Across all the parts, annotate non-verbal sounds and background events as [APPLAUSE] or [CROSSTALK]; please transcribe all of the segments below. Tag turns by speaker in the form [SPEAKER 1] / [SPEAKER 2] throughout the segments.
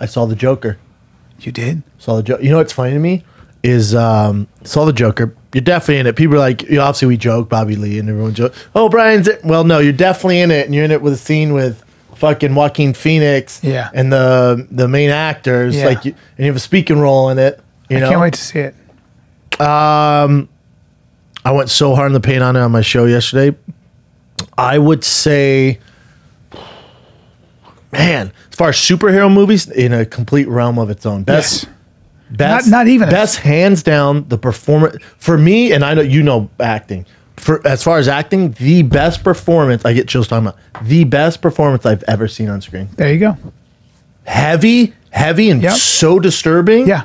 [SPEAKER 1] I saw the Joker. You did? Saw the Joker. You know what's funny to me is um, saw the Joker. You're definitely in it. People are like, you know, obviously we joke, Bobby Lee, and everyone joke. Oh, Brian's it. Well, no, you're definitely in it, and you're in it with a scene with fucking Joaquin Phoenix. Yeah. And the the main actors, yeah. like, you, and you have a speaking role in it. You I know? can't wait to see it. Um, I went so hard on the paint on it on my show yesterday. I would say man, as far as superhero movies, in a complete realm of its own. Best, yes. best, not, not even best, hands down. The performance for me, and I know you know acting. For as far as acting, the best performance I get chills talking about. The best performance I've ever seen on screen. There you go. Heavy, heavy, and yep. so disturbing. Yeah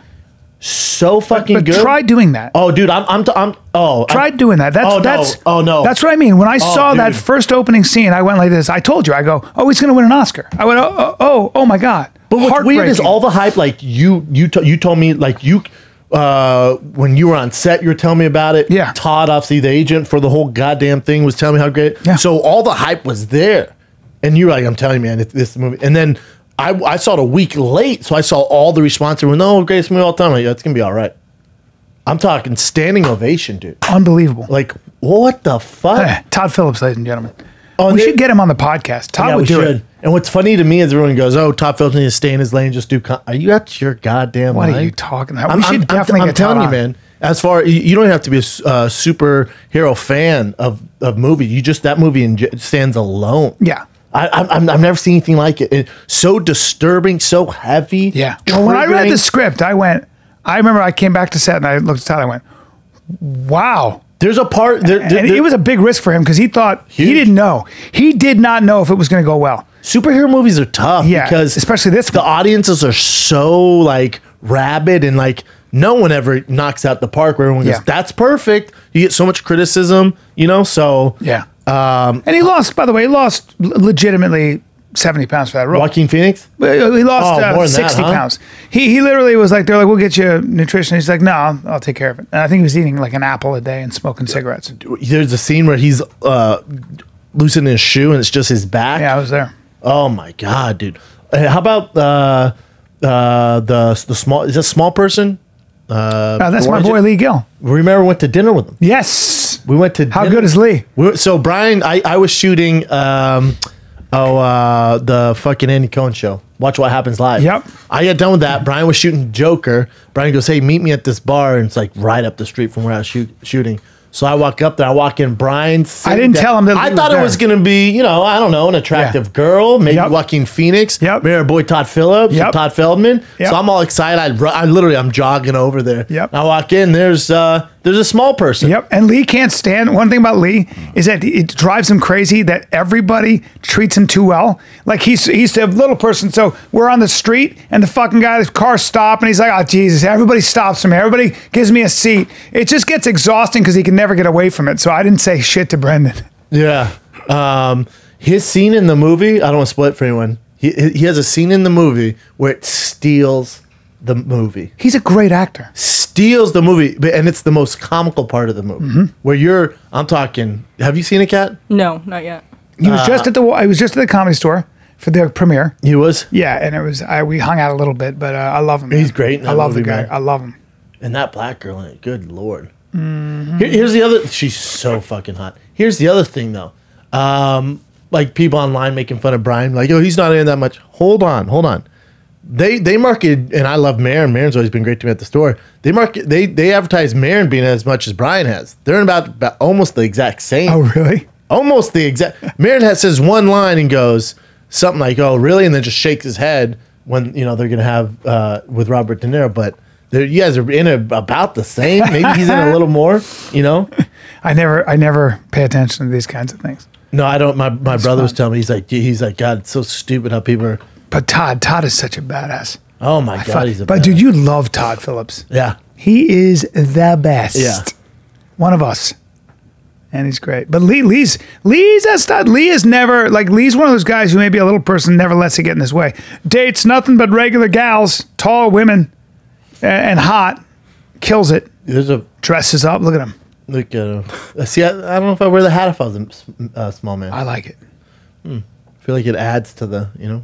[SPEAKER 1] so fucking but, but good. Try doing that. Oh, dude, I'm, I'm, t- I'm oh, try I'm, doing that. That's, oh, that's, no. oh no, that's what I
[SPEAKER 2] mean. When I oh, saw dude. that first opening scene, I went like this. I told you, I go, oh, he's gonna win an Oscar. I
[SPEAKER 1] went, oh, oh, oh,
[SPEAKER 2] oh my god. But what's weird is
[SPEAKER 1] all the hype. Like you, you, t- you told me like you. Uh, when you were on set, you were telling me about it. Yeah. Todd, obviously the agent for the whole goddamn thing, was telling me how great. Yeah. So all the hype was there, and you are like, "I'm telling you, man, this movie." And then I, I saw it a week late, so I saw all the response. Everyone, no, greatest movie of all time. Like, gonna be all right. I'm talking standing ovation, dude. Unbelievable. Like, what the fuck? Hey, eh, Todd Phillips, ladies and gentlemen.
[SPEAKER 2] Oh, we should get him on the podcast. Todd yeah, would do should. it.
[SPEAKER 1] And what's funny to me is everyone goes, "Oh, Todd Phillips needs to stay in his lane, just do." are you at your goddamn? What are you talking about? I'm, we should I'm, definitely. I'm, I'm telling you, man. As far you don't have to be a uh, superhero fan of of movie. You just that movie stands alone. Yeah. I, have never seen anything like it. it. So disturbing, so heavy. Yeah. Well, when I read the script, I went, I remember I came back to set and I looked at Todd, I went,
[SPEAKER 2] wow. There's a part. There, there, and it was a big risk for him because he thought huge. he didn't know.
[SPEAKER 1] He did not know if it was going to go well. Superhero movies are tough yeah, because especially this. The one. audiences are so like rabid and like no one ever knocks out the park where everyone yeah. goes, "That's perfect." You get so much criticism, you know. So yeah, um, and he lost, by the way, he lost legitimately 70 pounds for that role. Joaquin Phoenix? He lost oh, uh, 60 that, huh? pounds.
[SPEAKER 2] He, he literally was like, they're like, we'll get you nutrition. He's like, no, I'll, take care of it. And I think he was eating like an apple a day and smoking cigarettes.
[SPEAKER 1] There's a scene where he's uh, loosening his shoe and it's just his back. Yeah, I was there. Oh my God, dude. How about uh, uh, the, the small, is that small person? Uh, oh, that's my boy Lee Gill. Remember, went to dinner with him. Yes. We went to How dinner. good is Lee? We- so Brian, I, I was shooting um, oh uh, the fucking Andy Cohen show. Watch what happens live. Yep. I got done with that. Brian was shooting Joker. Brian goes, "Hey, meet me at this bar," and it's like right up the street from where I was shoot, shooting. So I walk up there. I walk in. Brian's. I didn't tell him that. Lee I was thought it was gonna be, you know, I don't know, an attractive girl, maybe Yep. Joaquin Phoenix, Yep. maybe our boy Todd Phillips, Yep. Todd Feldman. Yep. So I'm all excited. I, I literally I'm jogging over there. Yep. I walk in. There's uh, there's a small person. Yep. And Lee can't stand. One thing about Lee is that it drives him crazy that
[SPEAKER 2] everybody treats him too well. Like he's he's a little person. So we're on the street and the fucking guy's car stops, and he's like, oh Jesus! Everybody stops him. Everybody gives me a seat. It just gets exhausting because he can never get away from it. So I didn't say shit to Brendan.
[SPEAKER 1] Yeah. Um, his scene in the movie. I don't want to split for anyone. He he has a scene in the movie where it steals the movie. He's a great actor steals the movie, but, and it's the most comical part of the movie mm-hmm. where you're. I'm talking. Have you seen a cat?
[SPEAKER 2] No, not yet.
[SPEAKER 1] He was uh, just at the
[SPEAKER 2] I was just at the comedy store for their premiere. He was,
[SPEAKER 1] Yeah, and it was I, we hung out a little bit, but uh, I love him. man. He's great in I love movie, the guy. man. I love him. and that black girl in it. Good lord. Mm-hmm. Here- here's the other. She's so fucking hot. Here's the other thing though. Um, like people online making fun of Brian, like, oh, he's not in that much. Hold on, hold on they they marketed and I love Marin. Marin's always been great to me at the store. They market they they advertise Marin being as much as Brian has. They're about, about almost the exact same. Oh really? Almost the exact. Marin has says one line and goes something like "Oh really?" and then just shakes his head when you know they're gonna have uh, with Robert De Niro. But you guys are in a, about the same. Maybe he's in a little [LAUGHS] more. You know.
[SPEAKER 2] I never I never pay attention to these kinds of things.
[SPEAKER 1] No, I don't. My my brother was telling me he's like he's like God, it's so stupid how people are but Todd, Todd is such a badass. Oh my I god, he's a but dude, you love Todd Phillips. Yeah,
[SPEAKER 2] He is the best. Yeah. One of us. And he's great. But Lee Lee's Lee's that's not Lee is never like Lee's one of those guys who may be a little person, never lets it get in his way. Dates nothing but regular
[SPEAKER 1] gals, tall women and hot. Kills it. there's a Dresses up. Look at him. look at him. Uh, see, I, I don't know if I wear the hat if I was a uh, small man. I like it. I hmm. feel like it adds to the you know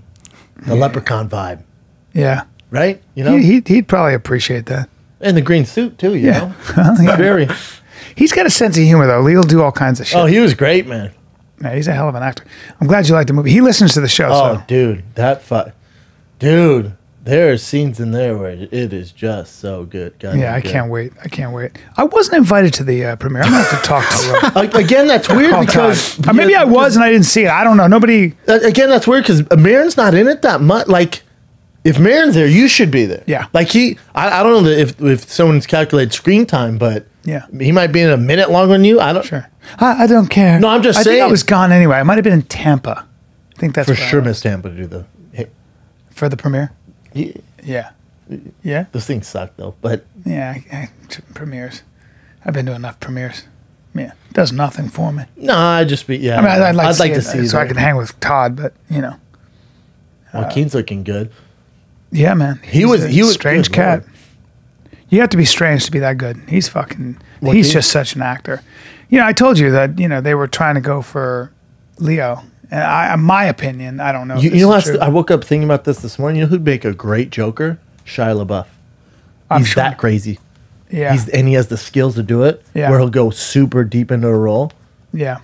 [SPEAKER 1] the yeah. leprechaun vibe. Yeah. Right? You know? He, he, would probably appreciate that. And the green suit, too, you yeah. know? [LAUGHS] yeah. Very.
[SPEAKER 2] He's got a sense of humor, though. He'll do all kinds of shit. Oh, he was great, man. Yeah, he's a hell of an actor. I'm glad you liked the movie. He listens to the show. Oh, so.
[SPEAKER 1] dude. That fuck. Dude. There are scenes in there where it is just so good. God yeah, I can't wait. I can't wait. I wasn't
[SPEAKER 2] invited to the uh, premiere. I'm gonna have to talk to her. [LAUGHS] again, that's [LAUGHS] oh, weird because, uh, maybe I was
[SPEAKER 1] and I didn't see it. I don't know. Nobody. Again, that's weird because Marin's not in it that much. Like, if Marin's there, you should be there. Yeah. Like he, I, I don't know if if someone's calculated screen time, but yeah, he might be in a minute longer than you. I don't. Sure.
[SPEAKER 2] I, I don't care. No, I'm just I saying. I was gone anyway. I might have been in
[SPEAKER 1] Tampa. I think that's for sure. Miss Tampa to do the for the premiere.
[SPEAKER 2] Yeah.
[SPEAKER 1] Yeah. Those things suck though, but
[SPEAKER 2] yeah, I, I, premieres. I've been to enough premieres. Yeah, does nothing for me.
[SPEAKER 1] No, I just be yeah. I mean, I'd, I'd like I'd to like see, to see it, so I can hang with Todd, but
[SPEAKER 2] you know. Joaquin's
[SPEAKER 1] uh, looking good. Yeah, man. He's he was he was strange cat. Lord.
[SPEAKER 2] You have to be strange to be that good.
[SPEAKER 1] He's fucking.
[SPEAKER 2] He's just such an actor. You know, I told you that. You know, they were trying to go for Leo I, my opinion, I don't know. You, you know, I, I, woke
[SPEAKER 1] up thinking about this this morning. You know who'd make a great Joker? Shia LaBeouf. I'm He's sure. that crazy. Yeah. He's, and he has the skills to do it. Yeah. Where he'll go super deep into a role. Yeah.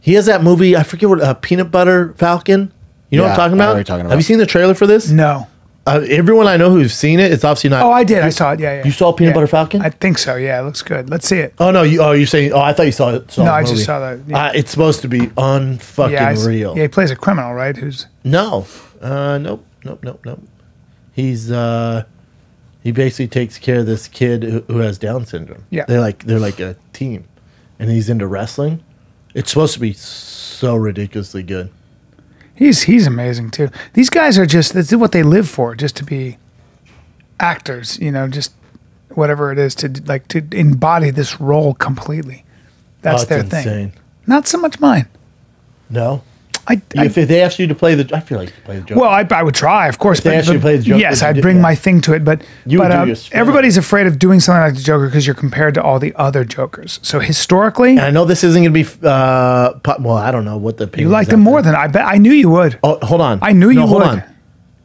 [SPEAKER 1] He has that movie. I forget what uh, Peanut Butter Falcon. You know yeah, what I'm talking about? Talking about. Have you seen the trailer for this? No. Uh, everyone I know who's seen it, it's obviously not. Oh, I did. I saw it. Yeah, yeah. You saw Peanut yeah. Butter Falcon? I think so. Yeah, it looks good. Let's see it. Oh no! You, oh, you're saying? Oh, I thought you saw it. Saw no, I just saw that. Yeah. Uh, it's supposed to be unfucking yeah, real. Yeah, he
[SPEAKER 2] plays a criminal, right? Who's
[SPEAKER 1] no, uh, nope, nope, nope, nope. He's uh, he basically takes care of this kid who, who has Down syndrome. Yeah, they're like they're like a team, and he's into wrestling. It's supposed to be so ridiculously good.
[SPEAKER 2] He's he's amazing too. These guys are just that's what they live for, just to be actors, you know, just whatever it is to like to embody this
[SPEAKER 1] role completely.
[SPEAKER 2] That's oh, their insane. thing. Not so much mine.
[SPEAKER 1] No. I, I, if they asked you to play the, I feel like you play the joke. Well, I, I would try, of course. If they asked you to play the Joker. Yes, I'd
[SPEAKER 2] bring my thing to it, but you but, uh, everybody's afraid of doing something like the Joker because you're compared to all the other
[SPEAKER 1] Jokers. So historically, and I know this isn't going to be. Uh, well, I don't know what the you like them more than I bet. I knew you would. Oh, hold on. I knew no, you hold would. On.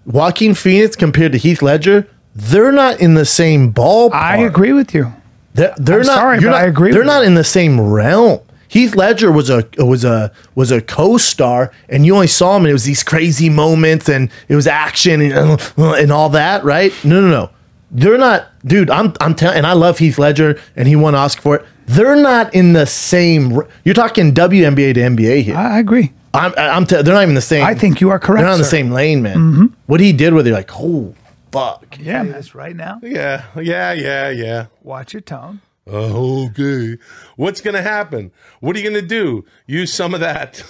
[SPEAKER 1] Joaquin Phoenix compared to Heath Ledger, they're not in the same ballpark. I agree with you. They're, they're not. Sorry, but not, I agree. They're not you. in the same realm. Heath Ledger was a was a was a co-star, and you only saw him, and it was these crazy moments, and it was action and, uh, and all that, right? No, no, no. They're not, dude. I'm I'm telling, and I love Heath Ledger, and he won Oscar for it. They're not in the same. You're talking WNBA to NBA here. I agree. I'm, I'm t- they're not even the same. I think you are correct. They're not in the same lane, man. Mm-hmm. What he did with it, like, oh, fuck.
[SPEAKER 2] Yeah, that's right now.
[SPEAKER 1] Yeah, yeah, yeah, yeah.
[SPEAKER 2] Watch your tone.
[SPEAKER 1] Uh, okay. What's going to happen? What are you going to do? Use some of that.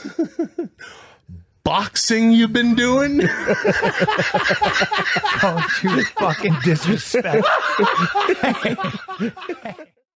[SPEAKER 1] [LAUGHS] boxing you've been doing? [LAUGHS] Don't you fucking disrespect. [LAUGHS]